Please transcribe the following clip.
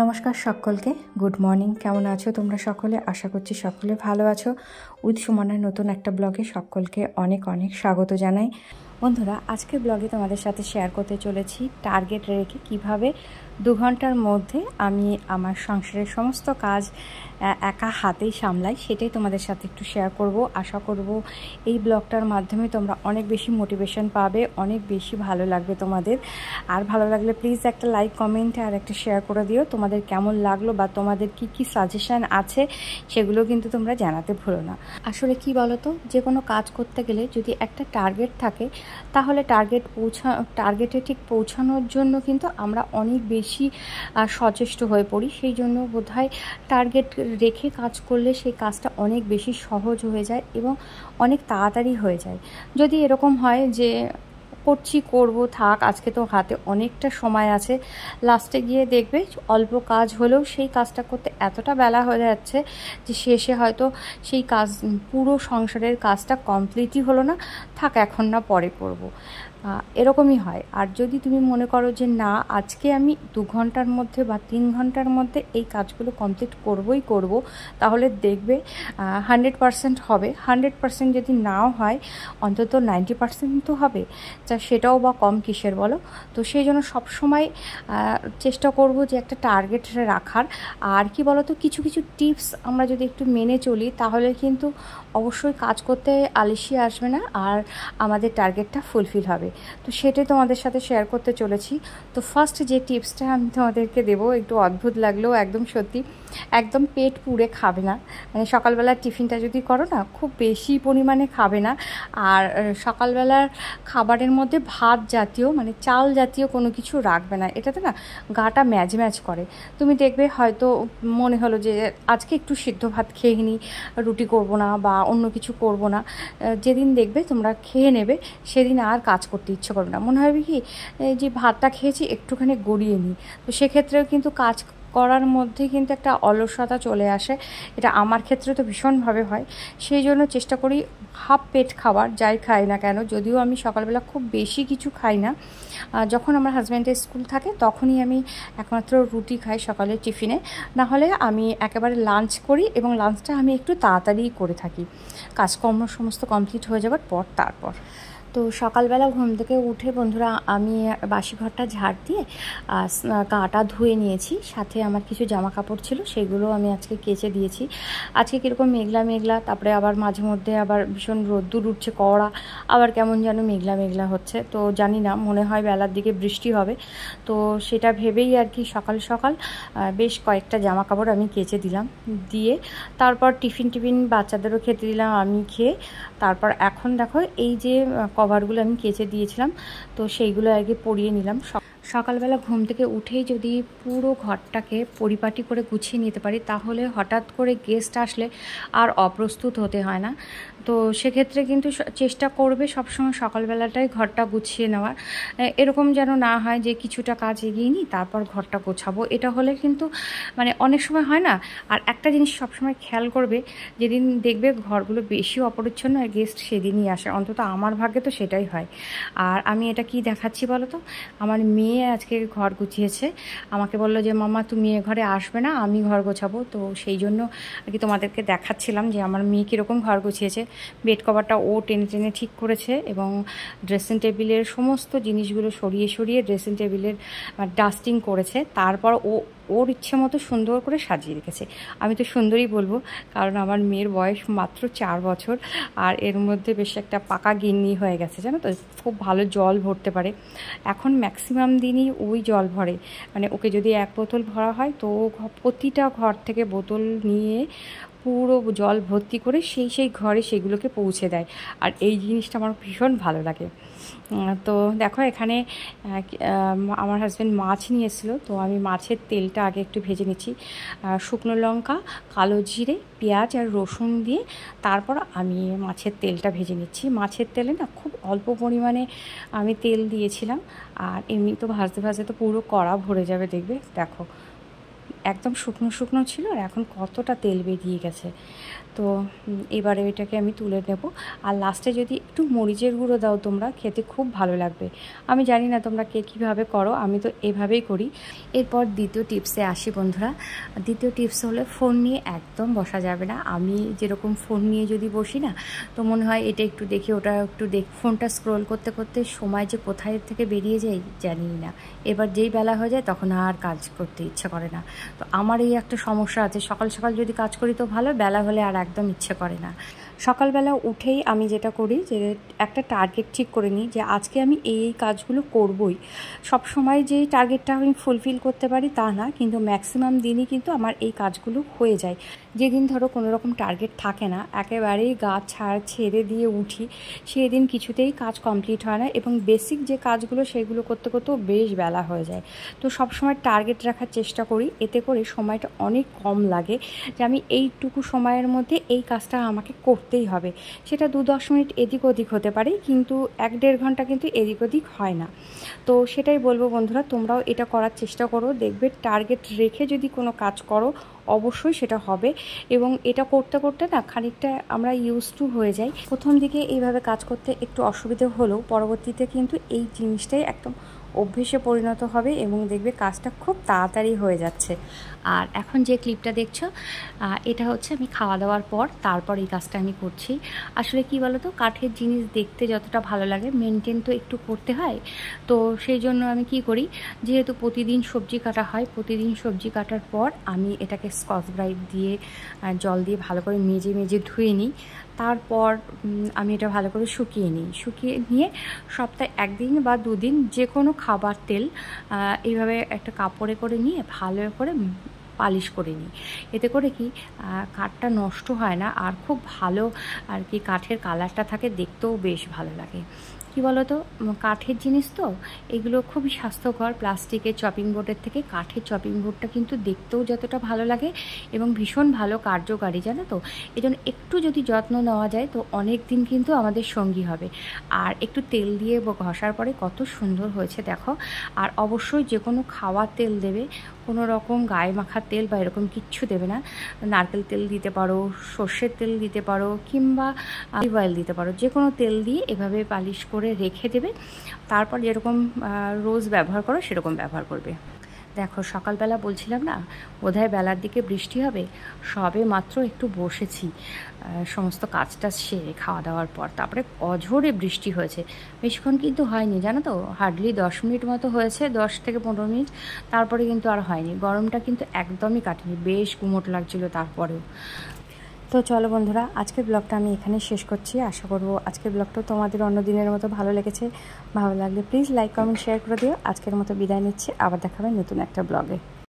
নমস্কার সকলকে good morning কেমন আছো তোমরা সকলে আশা করছি সকলে ভালো আছো সুমনের নতুন একটা ব্লগে সকলকে অনেক অনেক স্বাগত জানাই বন্ধুরা আজকে ব্লগে তোমাদের সাথে শেয়ার করতে চলেছি টার্গেট রেখে কিভাবে দু ঘন্টার মধ্যে আমি আমার সংসারের সমস্ত কাজ একা হাতেই সামলাই সেটাই তোমাদের সাথে একটু শেয়ার করব আশা করব এই ব্লগটার মাধ্যমে তোমরা অনেক বেশি মোটিভেশন পাবে অনেক বেশি ভালো লাগবে তোমাদের আর ভালো লাগলে প্লিজ একটা লাইক কমেন্ট আর একটা শেয়ার করে দিও তোমাদের কেমন লাগলো বা তোমাদের কি কি সাজেশান আছে সেগুলো কিন্তু তোমরা জানাতে ভুলো না আসলে কি বলো তো যে কোনো কাজ করতে গেলে যদি একটা টার্গেট থাকে তাহলে টার্গেট পৌঁছা টার্গেটে ঠিক পৌঁছানোর জন্য কিন্তু আমরা অনেক বেশি সচেষ্ট হয়ে পড়ি সেই জন্য বোধহয় টার্গেট রেখে কাজ করলে সেই কাজটা অনেক বেশি সহজ হয়ে যায় এবং অনেক তাড়াতাড়ি হয়ে যায় যদি এরকম হয় যে করছি করব থাক আজকে তো হাতে অনেকটা সময় আছে লাস্টে গিয়ে দেখবে অল্প কাজ হলেও সেই কাজটা করতে এতটা বেলা হয়ে যাচ্ছে যে শেষে হয়তো সেই কাজ পুরো সংসারের কাজটা কমপ্লিটই হলো না থাক এখন না পরে করব এরকমই হয় আর যদি তুমি মনে করো যে না আজকে আমি দু ঘন্টার মধ্যে বা তিন ঘন্টার মধ্যে এই কাজগুলো কমপ্লিট করবই করব তাহলে দেখবে হান্ড্রেড পারসেন্ট হবে হান্ড্রেড পারসেন্ট যদি নাও হয় অন্তত নাইনটি পারসেন্ট তো হবে যা সেটাও বা কম কিসের বলো তো সেই জন্য সবসময় চেষ্টা করব যে একটা টার্গেট রাখার আর কি বলো তো কিছু কিছু টিপস আমরা যদি একটু মেনে চলি তাহলে কিন্তু অবশ্যই কাজ করতে আলিশি আসবে না আর আমাদের টার্গেটটা ফুলফিল হবে তো সেটাই তোমাদের সাথে শেয়ার করতে চলেছি তো ফার্স্ট যে টিপসটা আমি তোমাদেরকে দেবো একটু অদ্ভুত লাগলেও একদম সত্যি একদম পেট পুড়ে খাবে না মানে সকালবেলা টিফিনটা যদি করো না খুব বেশি পরিমাণে খাবে না আর সকালবেলার খাবারের মধ্যে ভাত জাতীয় মানে চাল জাতীয় কোনো কিছু রাখবে না এটাতে না গাটা ম্যাজ ম্যাজ করে তুমি দেখবে হয়তো মনে হলো যে আজকে একটু সিদ্ধ ভাত খেয়ে নিই রুটি করব না বা অন্য কিছু করব না যেদিন দেখবে তোমরা খেয়ে নেবে সেদিন আর কাজ করতে ইচ্ছে করবে না মনে হবে কি যে ভাতটা খেয়েছি একটুখানি গড়িয়ে নিই তো সেক্ষেত্রেও কিন্তু কাজ করার মধ্যে কিন্তু একটা অলসতা চলে আসে এটা আমার ক্ষেত্রে তো ভীষণভাবে হয় সেই জন্য চেষ্টা করি হাফ পেট খাবার যাই খাই না কেন যদিও আমি সকালবেলা খুব বেশি কিছু খাই না যখন আমার হাজব্যান্ডের স্কুল থাকে তখনই আমি একমাত্র রুটি খাই সকালে টিফিনে না হলে আমি একেবারে লাঞ্চ করি এবং লাঞ্চটা আমি একটু তাড়াতাড়ি করে থাকি কাজকর্ম সমস্ত কমপ্লিট হয়ে যাবার পর তারপর তো সকালবেলা ঘুম থেকে উঠে বন্ধুরা আমি বাসি ঘরটা ঝাড় দিয়ে কাঁটা ধুয়ে নিয়েছি সাথে আমার কিছু জামা কাপড় ছিল সেগুলো আমি আজকে কেচে দিয়েছি আজকে কীরকম মেঘলা মেঘলা তারপরে আবার মাঝে মধ্যে আবার ভীষণ রোদ্দুর উঠছে কড়া আবার কেমন যেন মেঘলা মেঘলা হচ্ছে তো জানি না মনে হয় বেলার দিকে বৃষ্টি হবে তো সেটা ভেবেই আর কি সকাল সকাল বেশ কয়েকটা জামা কাপড় আমি কেচে দিলাম দিয়ে তারপর টিফিন টিফিন বাচ্চাদেরও খেতে দিলাম আমি খেয়ে তারপর এখন দেখো এই যে কভারগুলো আমি কেচে দিয়েছিলাম তো সেইগুলো আগে পরিয়ে নিলাম সকালবেলা ঘুম থেকে উঠেই যদি পুরো ঘরটাকে পরিপাটি করে গুছিয়ে নিতে পারি তাহলে হঠাৎ করে গেস্ট আসলে আর অপ্রস্তুত হতে হয় না তো সেক্ষেত্রে কিন্তু চেষ্টা করবে সবসময় সকালবেলাটাই ঘরটা গুছিয়ে নেওয়ার এরকম যেন না হয় যে কিছুটা কাজ এগিয়ে নিই তারপর ঘরটা গোছাবো এটা হলে কিন্তু মানে অনেক সময় হয় না আর একটা জিনিস সবসময় খেয়াল করবে যেদিন দেখবে ঘরগুলো বেশি অপরিচ্ছন্ন আর গেস্ট সেদিনই আসে অন্তত আমার ভাগ্যে তো সেটাই হয় আর আমি এটা কি দেখাচ্ছি বলো তো আমার মেয়ে আজকে ঘর গুছিয়েছে আমাকে বললো যে মামা তুমি এ ঘরে আসবে না আমি ঘর গোছাবো তো সেই জন্য আর কি তোমাদেরকে দেখাচ্ছিলাম যে আমার মেয়ে কীরকম ঘর গুছিয়েছে বেড কভারটা ও টেনে টেনে ঠিক করেছে এবং ড্রেসিং টেবিলের সমস্ত জিনিসগুলো সরিয়ে সরিয়ে ড্রেসিং টেবিলের ডাস্টিং করেছে তারপর ও ওর ইচ্ছে মতো সুন্দর করে সাজিয়ে রেখেছে আমি তো সুন্দরই বলবো কারণ আমার মেয়ের বয়স মাত্র চার বছর আর এর মধ্যে বেশ একটা পাকা গিন্নি হয়ে গেছে জানো তো খুব ভালো জল ভরতে পারে এখন ম্যাক্সিমাম দিনই ওই জল ভরে মানে ওকে যদি এক বোতল ভরা হয় তো প্রতিটা ঘর থেকে বোতল নিয়ে পুরো জল ভর্তি করে সেই সেই ঘরে সেগুলোকে পৌঁছে দেয় আর এই জিনিসটা আমার ভীষণ ভালো লাগে তো দেখো এখানে আমার হাজব্যান্ড মাছ নিয়ে এসেছিলো তো আমি মাছের তেলটা আগে একটু ভেজে নিচ্ছি শুকনো লঙ্কা কালো জিরে পেঁয়াজ আর রসুন দিয়ে তারপর আমি মাছের তেলটা ভেজে নিচ্ছি মাছের তেলে না খুব অল্প পরিমাণে আমি তেল দিয়েছিলাম আর এমনি তো ভাজতে ভাজতে তো পুরো কড়া ভরে যাবে দেখবে দেখো একদম শুকনো শুকনো ছিল আর এখন কতটা তেল বেরিয়ে গেছে তো এবারে এটাকে আমি তুলে নেব আর লাস্টে যদি একটু মরিচের গুঁড়ো দাও তোমরা খেতে খুব ভালো লাগবে আমি জানি না তোমরা কে কীভাবে করো আমি তো এভাবেই করি এরপর দ্বিতীয় টিপসে আসি বন্ধুরা দ্বিতীয় টিপস হলে ফোন নিয়ে একদম বসা যাবে না আমি যেরকম ফোন নিয়ে যদি বসি না তো মনে হয় এটা একটু দেখি ওটা একটু দেখ ফোনটা স্ক্রোল করতে করতে সময় যে কোথায় থেকে বেরিয়ে যায় জানি না এবার যেই বেলা হয়ে যায় তখন আর কাজ করতে ইচ্ছা করে না তো আমার এই একটা সমস্যা আছে সকাল সকাল যদি কাজ করি তো ভালো বেলা হলে আর একদম ইচ্ছে করে না সকালবেলা উঠেই আমি যেটা করি যে একটা টার্গেট ঠিক করে নিই যে আজকে আমি এই এই কাজগুলো করবই সব সময় যে টার্গেটটা আমি ফুলফিল করতে পারি তা না কিন্তু ম্যাক্সিমাম দিনই কিন্তু আমার এই কাজগুলো হয়ে যায় যেদিন ধরো কোনো রকম টার্গেট থাকে না একেবারেই গা ছাড় ছেড়ে দিয়ে উঠি সেদিন কিছুতেই কাজ কমপ্লিট হয় না এবং বেসিক যে কাজগুলো সেগুলো করতে করতেও বেশ বেলা হয়ে যায় তো সবসময় টার্গেট রাখার চেষ্টা করি এতে করে সময়টা অনেক কম লাগে যে আমি এইটুকু সময়ের মধ্যে এই কাজটা আমাকে করতেই হবে সেটা দু দশ মিনিট এদিক ওদিক হতে পারে কিন্তু এক দেড় ঘন্টা কিন্তু এদিক ওদিক হয় না তো সেটাই বলবো বন্ধুরা তোমরাও এটা করার চেষ্টা করো দেখবে টার্গেট রেখে যদি কোনো কাজ করো অবশ্যই সেটা হবে এবং এটা করতে করতে না খানিকটা আমরা ইউজ টু হয়ে যাই প্রথম দিকে এইভাবে কাজ করতে একটু অসুবিধে হলেও পরবর্তীতে কিন্তু এই জিনিসটাই একদম অভ্যেসে পরিণত হবে এবং দেখবে কাজটা খুব তাড়াতাড়ি হয়ে যাচ্ছে আর এখন যে ক্লিপটা দেখছো এটা হচ্ছে আমি খাওয়া দাওয়ার পর তারপর এই কাজটা আমি করছি আসলে কি বলো তো কাঠের জিনিস দেখতে যতটা ভালো লাগে মেনটেন তো একটু করতে হয় তো সেই জন্য আমি কি করি যেহেতু প্রতিদিন সবজি কাটা হয় প্রতিদিন সবজি কাটার পর আমি এটাকে স্কচ ব্রাইট দিয়ে জল দিয়ে ভালো করে মেজে মেজে ধুয়ে নিই তারপর আমি এটা ভালো করে শুকিয়ে নিই শুকিয়ে নিয়ে সপ্তাহে একদিন বা দুদিন যে কোনো খাবার তেল এইভাবে একটা কাপড়ে করে নিয়ে ভালো করে পালিশ করে নিই এতে করে কি কাঠটা নষ্ট হয় না আর খুব ভালো আর কি কাঠের কালারটা থাকে দেখতেও বেশ ভালো লাগে কি বলতো কাঠের জিনিস তো এগুলো খুবই স্বাস্থ্যকর প্লাস্টিকের চপিং বোর্ডের থেকে কাঠের চপিং বোর্ডটা কিন্তু দেখতেও যতটা ভালো লাগে এবং ভীষণ ভালো কার্যকারী জানো তো এজন্য একটু যদি যত্ন নেওয়া যায় তো অনেক দিন কিন্তু আমাদের সঙ্গী হবে আর একটু তেল দিয়ে ঘষার পরে কত সুন্দর হয়েছে দেখো আর অবশ্যই যে কোনো খাওয়ার তেল দেবে কোনো রকম গায়ে মাখার তেল বা এরকম কিচ্ছু দেবে না নারকেল তেল দিতে পারো সর্ষের তেল দিতে পারো কিংবা অলিভ অয়েল দিতে পারো যে কোনো তেল দিয়ে এভাবে পালিশ করে করে রেখে দেবে তারপর যেরকম রোজ ব্যবহার করো সেরকম ব্যবহার করবে দেখো সকালবেলা বলছিলাম না বোধহয় বেলার দিকে বৃষ্টি হবে সবে মাত্র একটু বসেছি সমস্ত কাজটা সেরে খাওয়া দাওয়ার পর তারপরে অঝোরে বৃষ্টি হয়েছে বেশিক্ষণ কিন্তু হয়নি জানো তো হার্ডলি দশ মিনিট মতো হয়েছে দশ থেকে পনেরো মিনিট তারপরে কিন্তু আর হয়নি গরমটা কিন্তু একদমই কাটেনি বেশ কুমোট লাগছিলো তারপরেও তো চলো বন্ধুরা আজকের ব্লগটা আমি এখানে শেষ করছি আশা করব আজকের ব্লগটা তোমাদের অন্য দিনের মতো ভালো লেগেছে ভালো লাগলে প্লিজ লাইক কমেন্ট শেয়ার করে দিও আজকের মতো বিদায় নিচ্ছি আবার দেখাবে নতুন একটা ব্লগে